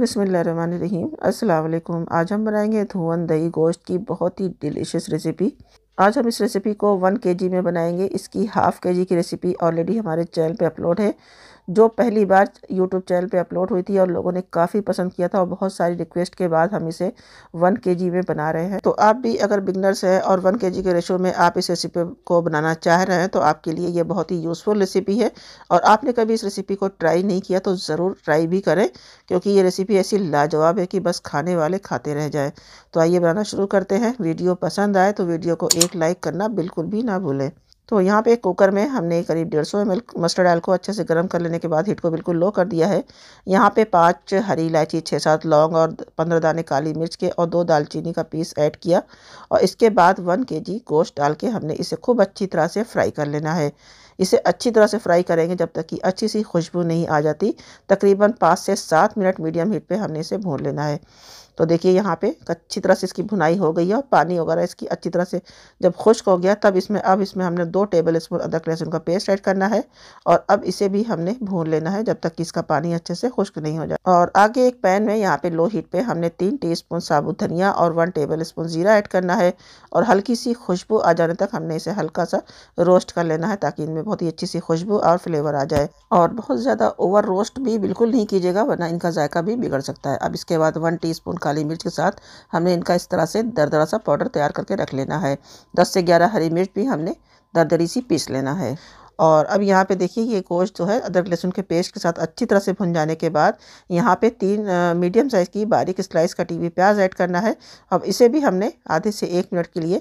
बिसमीम असल आज हम बनाएंगे धुवन दही गोश्त की बहुत ही डिलीशियस रेसिपी आज हम इस रेसिपी को वन के जी में बनाएंगे इसकी हाफ़ के जी की रेसिपी ऑलरेडी हमारे चैनल पे अपलोड है जो पहली बार यूट्यूब चैनल पे अपलोड हुई थी और लोगों ने काफ़ी पसंद किया था और बहुत सारी रिक्वेस्ट के बाद हम इसे वन के में बना रहे हैं तो आप भी अगर बिगनर्स हैं और वन के के रेशो में आप इस रेसिपी को बनाना चाह रहे हैं तो आपके लिए ये बहुत ही यूज़फुल रेसिपी है और आपने कभी इस रेसिपी को ट्राई नहीं किया तो ज़रूर ट्राई भी करें क्योंकि ये रेसिपी ऐसी लाजवाब है कि बस खाने वाले खाते रह जाए तो आइए बनाना शुरू करते हैं वीडियो पसंद आए तो वीडियो को एक लाइक करना बिल्कुल भी ना भूलें तो यहाँ पे एक कुकर में हमने करीब डेढ़ सौ एम मस्टर्ड ऑयल को अच्छे से गर्म कर लेने के बाद हीट को बिल्कुल लो कर दिया है यहाँ पे पांच हरी इलायची छः सात लौंग और पंद्रह दाने काली मिर्च के और दो दालचीनी का पीस ऐड किया और इसके बाद वन के जी गोश्त डाल के हमने इसे खूब अच्छी तरह से फ्राई कर लेना है इसे अच्छी तरह से फ्राई करेंगे जब तक कि अच्छी सी खुशबू नहीं आ जाती तकरीबन पाँच से सात मिनट मीडियम हीट पे हमने इसे भून लेना है तो देखिए यहाँ पे अच्छी तरह से इसकी भुनाई हो गई है और पानी वगैरह इसकी अच्छी तरह से जब खुश्क हो गया तब इसमें अब इसमें हमने दो टेबल स्पून अदरक लहसुन का पेस्ट ऐड करना है और अब इसे भी हमने भून लेना है जब तक कि इसका पानी अच्छे से खुश्क नहीं हो जाए और आगे एक पैन में यहाँ पे लो हीट पे हमने तीन टी स्पून साबुत धनिया और वन टेबल स्पून जीरा ऐड करना है और हल्की सी खुशबू आ जाने तक हमने इसे हल्का सा रोस्ट कर लेना है ताकि इनमें बहुत ही अच्छी सी खुशबू और फ्लेवर आ जाए और बहुत ज़्यादा ओवर रोस्ट भी बिल्कुल नहीं कीजिएगा वरना इनका जायका भी बिगड़ सकता है अब इसके बाद वन टी काली मिर्च के साथ हमने इनका इस तरह से दरदरा सा पाउडर तैयार करके रख लेना है दस से ग्यारह हरी मिर्च भी हमने दरदरी सी पीस लेना है और अब यहाँ पे देखिए ये गोश्त जो है अदरक लहसुन के पेस्ट के साथ अच्छी तरह से भुन जाने के बाद यहाँ पे तीन मीडियम साइज़ की बारीक स्लाइस कटी हुई प्याज ऐड करना है अब इसे भी हमने आधे से एक मिनट के लिए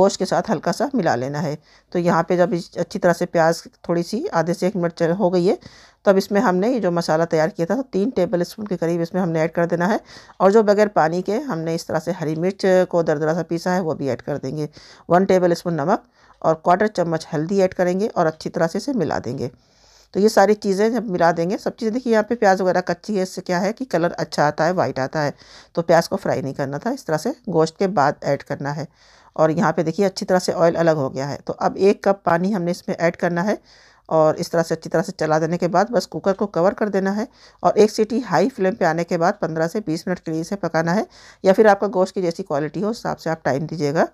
गोश्त के साथ हल्का सा मिला लेना है तो यहाँ पे जब अच्छी तरह से प्याज थोड़ी सी आधे से एक मिनट हो गई है तब इसमें हमने ये जो मसाला तैयार किया था तो तीन टेबल स्पून के करीब इसमें हमने ऐड कर देना है और जो बगैर पानी के हमने इस तरह से हरी मिर्च को दरदरा सा पीसा है वो भी ऐड कर देंगे वन टेबल स्पून नमक और क्वार्टर चम्मच हल्दी ऐड करेंगे और अच्छी तरह से इसे मिला देंगे तो ये सारी चीज़ें जब मिला देंगे सब चीज़ें देखिए यहाँ पे प्याज वगैरह कच्ची है इससे क्या है कि कलर अच्छा आता है वाइट आता है तो प्याज को फ्राई नहीं करना था इस तरह से गोश्त के बाद ऐड करना है और यहाँ पे देखिए अच्छी तरह से ऑयल अलग हो गया है तो अब एक कप पानी हमने इसमें ऐड करना है और इस तरह से अच्छी तरह से चला देने के बाद बस कुकर को कवर कर देना है और एक सीटी हाई फ्लेम पे आने के बाद 15 से 20 मिनट के लिए इसे पकाना है या फिर आपका गोश्त की जैसी क्वालिटी हो उस हिसाब से आप टाइम दीजिएगा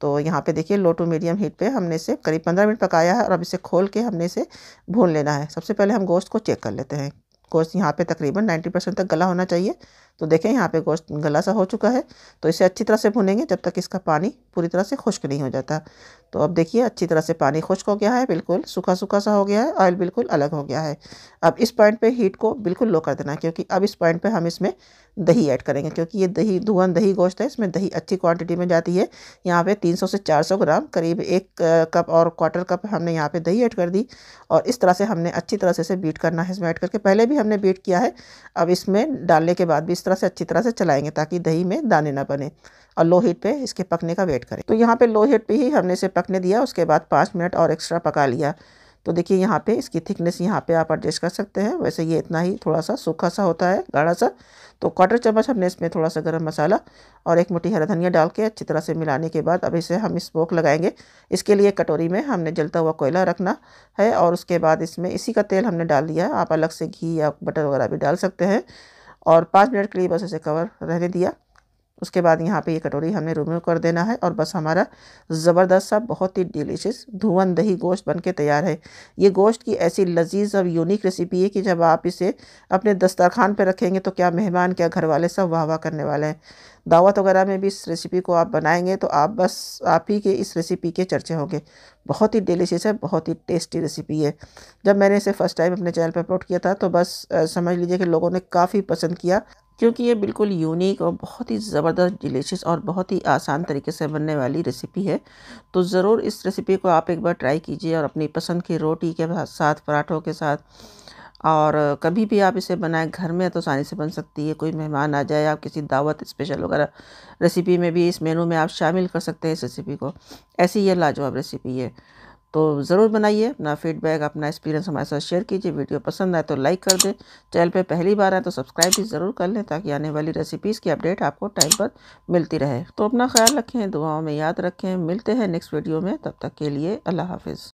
तो यहाँ पे देखिए लो टू मीडियम हीट पे हमने इसे करीब पंद्रह मिनट पकाया है और अब इसे खोल के हमने इसे भून लेना है सबसे पहले हम गोश्त को चेक कर लेते हैं गोश्त यहाँ पे तकरीबन नाइन्टी परसेंट तक गला होना चाहिए तो देखें यहाँ पे गोश्त गला सा हो चुका है तो इसे अच्छी तरह से भुनेंगे जब तक इसका पानी पूरी तरह से खुश्क नहीं हो जाता तो अब देखिए अच्छी तरह से पानी खुश्क हो गया है बिल्कुल सूखा सूखा सा हो गया है ऑयल बिल्कुल अलग हो गया है अब इस पॉइंट पर हीट को बिल्कुल लो कर देना क्योंकि अब इस पॉइंट पर हम इसमें दही ऐड करेंगे क्योंकि ये दही धुआन दही गोश्त है इसमें दही अच्छी क्वांटिटी में जाती है यहाँ पे 300 से 400 ग्राम करीब एक कप और क्वार्टर कप हमने यहाँ पे दही ऐड कर दी और इस तरह से हमने अच्छी तरह से इसे बीट करना है इसमें ऐड करके पहले भी हमने बीट किया है अब इसमें डालने के बाद भी तरह से अच्छी तरह से चलाएंगे ताकि दही में दाने ना बने और लो हीट पे इसके पकने का वेट करें तो यहाँ पे लो हीट पे ही हमने इसे पकने दिया उसके बाद पाँच मिनट और एक्स्ट्रा पका लिया तो देखिए यहाँ पे इसकी थिकनेस यहाँ पे आप एडजस्ट कर सकते हैं वैसे ये इतना ही थोड़ा सा सूखा सा होता है गाढ़ा सा तो क्वार्टर चम्मच हमने इसमें थोड़ा सा गर्म मसाला और एक मुठ्ठी हरा धनिया डाल के अच्छी तरह से मिलाने के बाद अब इसे हम स्मोक लगाएंगे इसके लिए कटोरी में हमने जलता हुआ कोयला रखना है और उसके बाद इसमें इसी का तेल हमने डाल दिया आप अलग से घी या बटर वगैरह भी डाल सकते हैं और पाँच मिनट के लिए बस उसे कवर रहने दिया उसके बाद यहाँ पे ये कटोरी हमें रिमूव कर देना है और बस हमारा ज़बरदस्त सा बहुत ही डिलीशियस धुआं दही गोश्त बनके तैयार है ये गोश्त की ऐसी लजीज और यूनिक रेसिपी है कि जब आप इसे अपने दस्तरखान पर रखेंगे तो क्या मेहमान क्या घर वाले सब वाह वाह करने वाले हैं दावत वगैरह में भी इस रेसिपी को आप बनाएंगे तो आप बस आप ही के इस रेसिपी के चर्चे होंगे बहुत ही डिलीशियस है बहुत ही टेस्टी रेसिपी है जब मैंने इसे फ़र्स्ट टाइम अपने चैनल पर अपलोड किया था तो बस समझ लीजिए कि लोगों ने काफ़ी पसंद किया क्योंकि ये बिल्कुल यूनिक और बहुत ही ज़बरदस्त डिलीशियस और बहुत ही आसान तरीके से बनने वाली रेसिपी है तो ज़रूर इस रेसिपी को आप एक बार ट्राई कीजिए और अपनी पसंद की रोटी के साथ पराठों के साथ और कभी भी आप इसे बनाएं घर में तो आसानी से बन सकती है कोई मेहमान आ जाए आप किसी दावत स्पेशल वगैरह रेसिपी में भी इस मेनू में आप शामिल कर सकते हैं इस रेसिपी को ऐसी यह लाजवाब रेसिपी है तो ज़रूर बनाइए अपना फीडबैक अपना एक्सपीरियंस हमारे साथ शेयर कीजिए वीडियो पसंद आए तो लाइक कर दें चैनल पे पहली बार आए तो सब्सक्राइब भी ज़रूर कर लें ताकि आने वाली रेसिपीज़ की अपडेट आपको टाइम पर मिलती रहे तो अपना ख्याल रखें दुआओं में याद रखें मिलते हैं नेक्स्ट वीडियो में तब तक के लिए अल्लाह हाफिज़